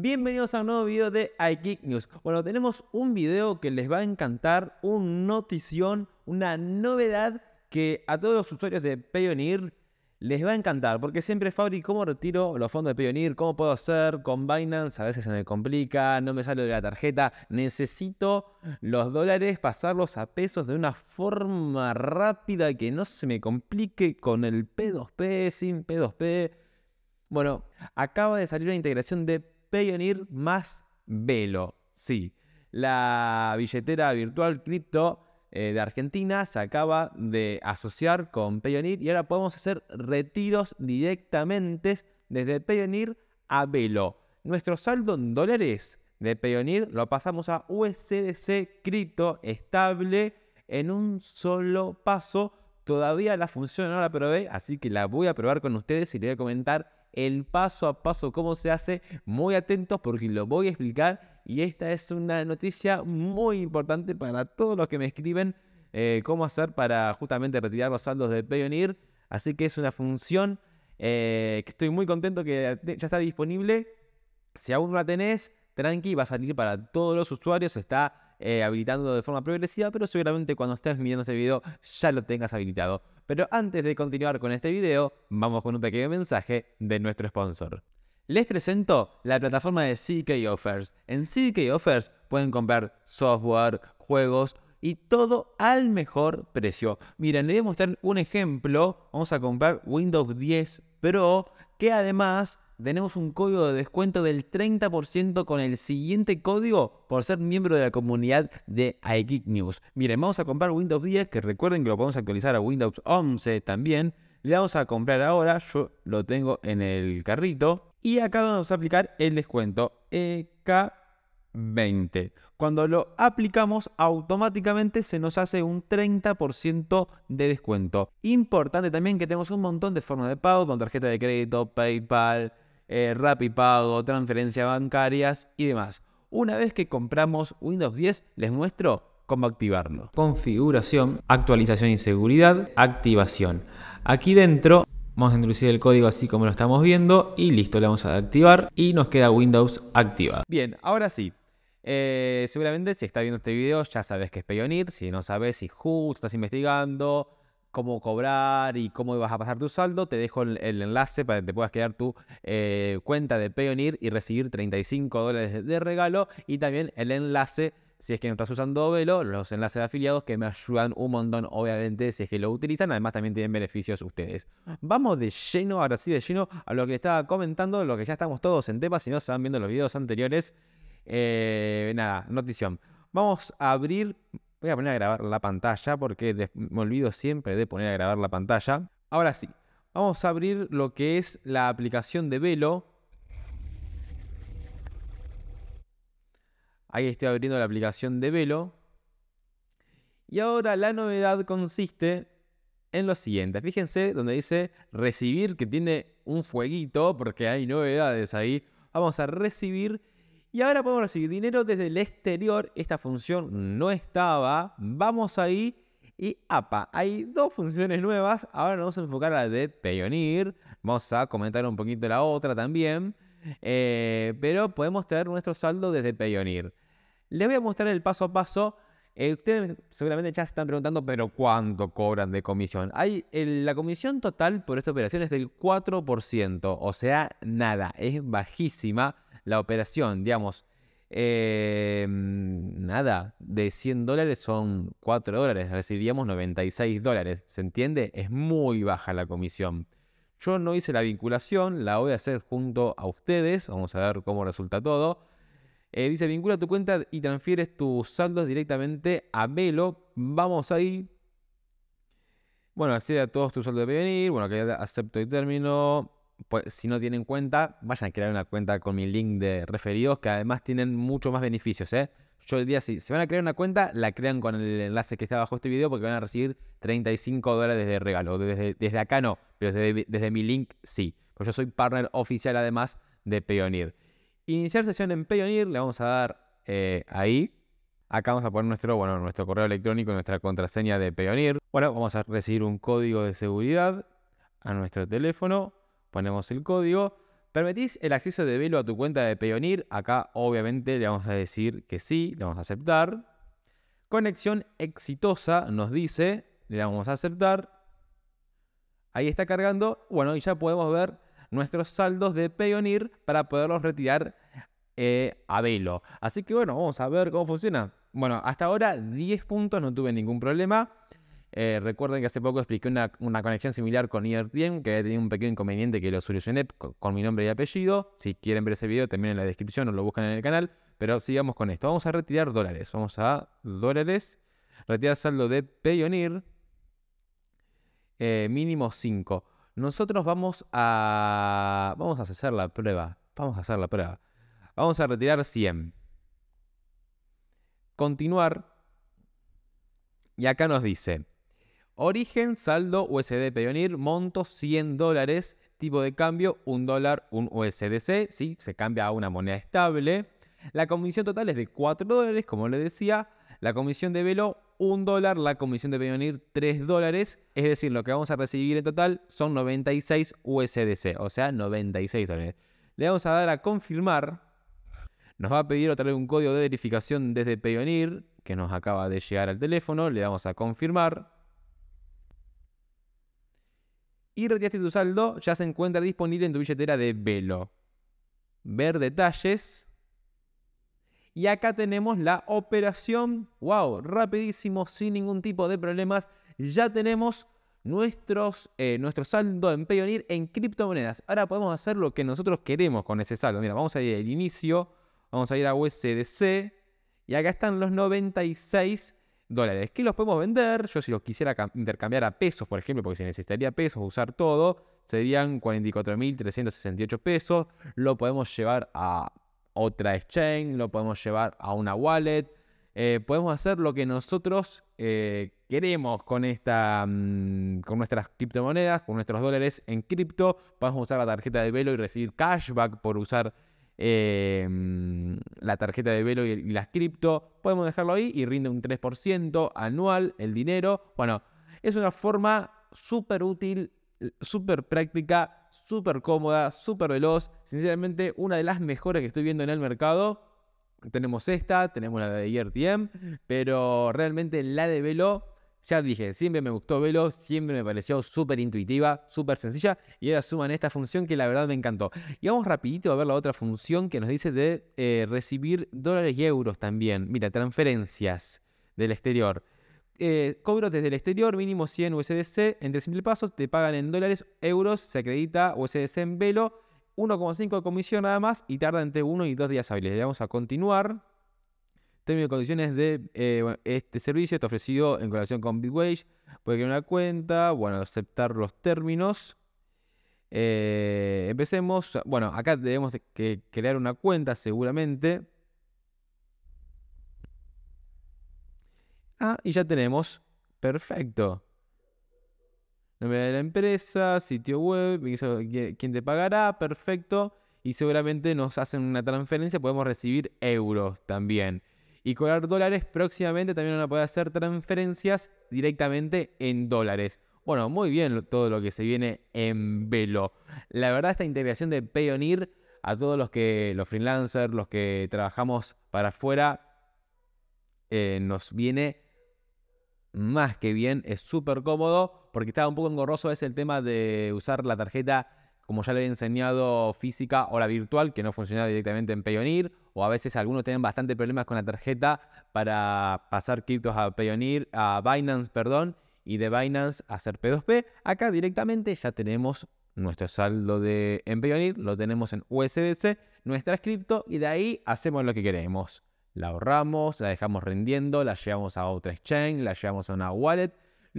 Bienvenidos a un nuevo video de iGeek News. Bueno, tenemos un video que les va a encantar, un notición, una novedad que a todos los usuarios de Payoneer les va a encantar, porque siempre Fabri, ¿cómo retiro los fondos de Payoneer? ¿Cómo puedo hacer con Binance? A veces se me complica, no me sale de la tarjeta. Necesito los dólares pasarlos a pesos de una forma rápida que no se me complique con el P2P, sin P2P. Bueno, acaba de salir una integración de Payoneer más Velo. Sí, la billetera virtual cripto eh, de Argentina se acaba de asociar con Payoneer y ahora podemos hacer retiros directamente desde Payoneer a Velo. Nuestro saldo en dólares de Payoneer lo pasamos a USDC cripto estable en un solo paso. Todavía la función no la probé, así que la voy a probar con ustedes y les voy a comentar el paso a paso cómo se hace. Muy atentos porque lo voy a explicar. Y esta es una noticia muy importante para todos los que me escriben eh, cómo hacer para justamente retirar los saldos de Payoneer. Así que es una función eh, que estoy muy contento que ya está disponible. Si aún no la tenés, tranqui, va a salir para todos los usuarios. Está eh, habilitándolo de forma progresiva, pero seguramente cuando estés viendo este video ya lo tengas habilitado. Pero antes de continuar con este video, vamos con un pequeño mensaje de nuestro sponsor. Les presento la plataforma de CK Offers. En CK Offers pueden comprar software, juegos y todo al mejor precio. Miren, les voy a mostrar un ejemplo. Vamos a comprar Windows 10 Pro, que además tenemos un código de descuento del 30% con el siguiente código por ser miembro de la comunidad de iGeek News. Miren, vamos a comprar Windows 10, que recuerden que lo podemos actualizar a Windows 11 también. Le vamos a comprar ahora, yo lo tengo en el carrito. Y acá vamos a aplicar el descuento EK20. Cuando lo aplicamos, automáticamente se nos hace un 30% de descuento. Importante también que tenemos un montón de formas de pago con tarjeta de crédito, PayPal, eh, Pago, transferencias bancarias y demás. Una vez que compramos Windows 10, les muestro cómo activarlo. Configuración, actualización y seguridad, activación. Aquí dentro vamos a introducir el código así como lo estamos viendo y listo, le vamos a activar y nos queda Windows activa Bien, ahora sí. Eh, seguramente si estás viendo este video ya sabes que es Payoneer, si no sabes, si justo estás investigando, cómo cobrar y cómo vas a pasar tu saldo, te dejo el, enlace para que te puedas crear tu eh, cuenta de Payoneer y recibir 35 dólares de regalo y también el enlace si es que no estás usando Velo, los enlaces de afiliados que me ayudan un montón, obviamente, si es que lo utilizan. Además, también tienen beneficios ustedes. Vamos de lleno, ahora sí, de lleno a lo que estaba comentando, lo que ya estamos todos en tema, si no se van viendo los videos anteriores. Eh, nada, notición. Vamos a abrir Voy a poner a grabar la pantalla porque me olvido siempre de poner a grabar la pantalla. Ahora sí, vamos a abrir lo que es la aplicación de Velo. Ahí estoy abriendo la aplicación de Velo. Y ahora la novedad consiste en lo siguiente. Fíjense donde dice recibir, que tiene un fueguito, porque hay novedades ahí. Vamos a recibir y ahora podemos recibir dinero desde el exterior. Esta función no estaba. Vamos ahí. Y apa, hay dos funciones nuevas. Ahora nos vamos a enfocar a la de Payoneer. Vamos a comentar un poquito la otra también. Eh, pero podemos traer nuestro saldo desde Payoneer. Les voy a mostrar el paso a paso. Eh, ustedes seguramente ya se están preguntando, pero ¿cuánto cobran de comisión? Hay, la comisión total por esta operación es del 4%, o sea, nada, es bajísima la operación, digamos. Eh, nada, de 100 dólares son 4 dólares, recibiríamos 96 dólares, ¿se entiende? Es muy baja la comisión. Yo no hice la vinculación, la voy a hacer junto a ustedes, vamos a ver cómo resulta todo. Eh, dice, vincula tu cuenta y transfieres tus saldos directamente a Velo. Vamos ahí. Bueno, accede a todos tus saldos de venir. Bueno, que acepto el término pues, si no tienen cuenta, vayan a crear una cuenta con mi link de referidos, que además tienen mucho más beneficios. ¿eh? Yo día si se van a crear una cuenta, la crean con el enlace que está abajo este video, porque van a recibir 35 dólares de regalo. Desde, desde acá no, pero desde, mi link sí. Pues yo soy partner oficial además de Payoneer. Iniciar sesión en Payoneer, le vamos a dar eh, ahí. Acá vamos a poner nuestro, bueno, nuestro correo electrónico, nuestra contraseña de Payoneer. Bueno, vamos a recibir un código de seguridad a nuestro teléfono. Ponemos el código. ¿Permitís el acceso de Velo a tu cuenta de Payoneer? Acá obviamente le vamos a decir que sí, le vamos a aceptar. Conexión exitosa nos dice, le vamos a aceptar. Ahí está cargando. Bueno, y ya podemos ver nuestros saldos de Payoneer para poderlos retirar eh, a Velo. Así que bueno, vamos a ver cómo funciona. Bueno, hasta ahora 10 puntos, no tuve ningún problema. Eh, recuerden que hace poco expliqué una, conexión similar con IRTM, e que había tenido un pequeño inconveniente que lo solucioné con, con, mi nombre y apellido. Si quieren ver ese video, también en la descripción o lo buscan en el canal. Pero sigamos con esto. Vamos a retirar dólares. Vamos a dólares. Retirar saldo de Payoneer. Eh, mínimo 5. Nosotros vamos a... Vamos a hacer la prueba. Vamos a hacer la prueba. Vamos a retirar 100. Continuar. Y acá nos dice... Origen, saldo, USD Pioneer, monto 100 dólares, tipo de cambio 1 dólar, un USDC, ¿sí? se cambia a una moneda estable. La comisión total es de 4 dólares, como le decía. La comisión de Velo, 1 dólar. La comisión de Pioneer, 3 dólares. Es decir, lo que vamos a recibir en total son 96 USDC, o sea, 96 dólares. Le vamos a dar a confirmar. Nos va a pedir otra vez un código de verificación desde Pioneer, que nos acaba de llegar al teléfono. Le damos a confirmar y retiraste tu saldo, ya se encuentra disponible en tu billetera de Velo. Ver detalles. Y acá tenemos la operación. ¡Wow! Rapidísimo, sin ningún tipo de problemas. Ya tenemos nuestros, eh, nuestro saldo en Payoneer en criptomonedas. Ahora podemos hacer lo que nosotros queremos con ese saldo. Mira, vamos a ir al inicio, vamos a ir a USDC y acá están los 96 dólares, que los podemos vender. Yo si los quisiera intercambiar a pesos, por ejemplo, porque si necesitaría pesos usar todo, serían 44.368 pesos. Lo podemos llevar a otra exchange, lo podemos llevar a una wallet. Eh, podemos hacer lo que nosotros eh, queremos con, esta, mm, con nuestras criptomonedas, con nuestros dólares en cripto. Podemos usar la tarjeta de velo y recibir cashback por usar Em, la tarjeta de velo y, las cripto. Podemos dejarlo ahí y rinde un 3% anual el dinero. Bueno, es una forma súper útil, súper práctica, súper cómoda, súper veloz. Sinceramente, una de las mejores que estoy viendo en el mercado. Tenemos esta, tenemos la de IRTM, e pero realmente la de Velo ya dije, siempre me gustó Velo, siempre me pareció súper intuitiva, súper sencilla y ahora suman esta función que la verdad me encantó. Y vamos rapidito a ver la otra función que nos dice de eh, recibir dólares y euros también. Mira, transferencias del exterior. Eh, Cobro desde el exterior, mínimo 100 USDC, Entre simple pasos, te pagan en dólares, euros, se acredita USDC en Velo, 1,5 de comisión nada más y tarda entre 1 y 2 días hábiles. Le vamos a continuar. Términos y condiciones de eh, este servicio está ofrecido en colaboración con Wage. Puede crear una cuenta, bueno, aceptar los términos. Eh, empecemos. Bueno, acá debemos que crear una cuenta seguramente. Ah, y ya tenemos. Perfecto. Nombre de la empresa, sitio web, quién te pagará, perfecto. Y seguramente nos hacen una transferencia, podemos recibir euros también y cobrar dólares, próximamente también van a poder hacer transferencias directamente en dólares. Bueno, muy bien todo lo que se viene en velo. La verdad, esta integración de Payoneer a todos los que, los freelancers, los que trabajamos para afuera, eh, nos viene más que bien, es súper cómodo, porque estaba un poco engorroso ese el tema de usar la tarjeta como ya le he enseñado física o la virtual, que no funciona directamente en Payoneer, o a veces algunos tienen bastante problemas con la tarjeta para pasar criptos a Payoneer, a Binance, perdón, y de Binance hacer P2P. Acá directamente ya tenemos nuestro saldo de en Payoneer, lo tenemos en USDC, nuestra cripto, y de ahí hacemos lo que queremos. La ahorramos, la dejamos rindiendo, la llevamos a otra exchange, la llevamos a una wallet,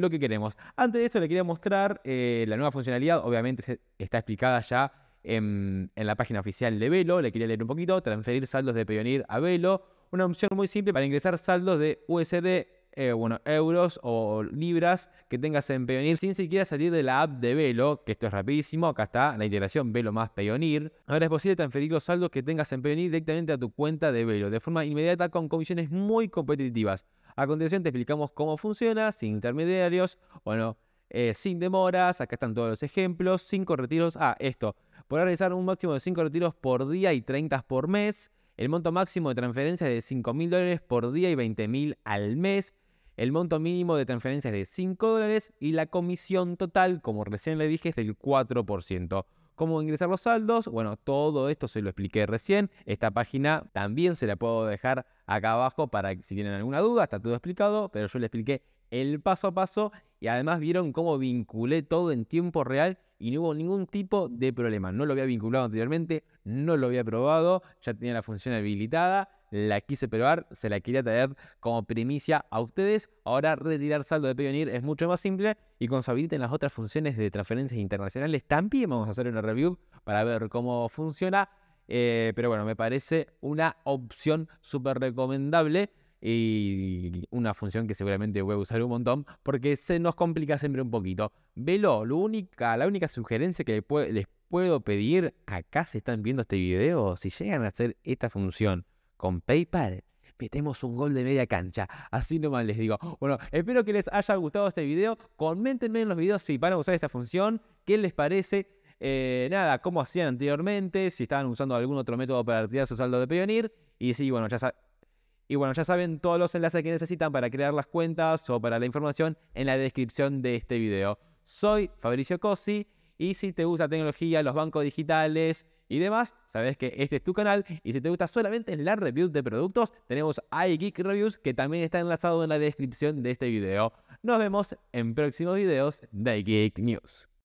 lo que queremos. Antes de esto le quería mostrar eh, la nueva funcionalidad, obviamente está explicada ya en, la página oficial de Velo, le quería leer un poquito, transferir saldos de Payoneer a Velo, una opción muy simple para ingresar saldos de USD, eh, bueno, euros o libras que tengas en Payoneer sin siquiera salir de la app de Velo, que esto es rapidísimo, acá está la integración Velo más Payoneer. Ahora es posible transferir los saldos que tengas en Payoneer directamente a tu cuenta de Velo, de forma inmediata con comisiones muy competitivas. A continuación te explicamos cómo funciona, sin intermediarios, bueno, eh, sin demoras, acá están todos los ejemplos, 5 retiros, ah, esto, podrás realizar un máximo de 5 retiros por día y 30 por mes, el monto máximo de transferencia es de 5 mil dólares por día y 20 mil al mes, el monto mínimo de transferencia es de 5 dólares y la comisión total, como recién le dije, es del 4%. ¿Cómo ingresar los saldos? Bueno, todo esto se lo expliqué recién. Esta página también se la puedo dejar acá abajo para si tienen alguna duda, está todo explicado, pero yo le expliqué el paso a paso y además vieron cómo vinculé todo en tiempo real y no hubo ningún tipo de problema. No lo había vinculado anteriormente, no lo había probado, ya tenía la función habilitada la quise probar, se la quería traer como primicia a ustedes. Ahora retirar saldo de Payoneer es mucho más simple y con su en las otras funciones de transferencias internacionales también vamos a hacer una review para ver cómo funciona. Eh, pero bueno, me parece una opción súper recomendable y una función que seguramente voy a usar un montón porque se nos complica siempre un poquito. Velo, lo la única sugerencia que les puedo pedir acá si están viendo este video, si llegan a hacer esta función con PayPal metemos un gol de media cancha. Así nomás les digo. Bueno, espero que les haya gustado este video. Coméntenme en los videos si van a usar esta función. ¿Qué les parece? Eh, nada, cómo hacían anteriormente, si estaban usando algún otro método para tirar su saldo de Pioneer. Y sí, bueno, ya saben todos los enlaces que necesitan para crear las cuentas o para la información en la descripción de este video. Soy Fabricio Cosi y si te gusta tecnología, los bancos digitales, y demás, sabes que este es tu canal y si te gusta solamente la review de productos, tenemos iGeek Reviews que también está enlazado en la descripción de este video. Nos vemos en próximos videos de iGeek News.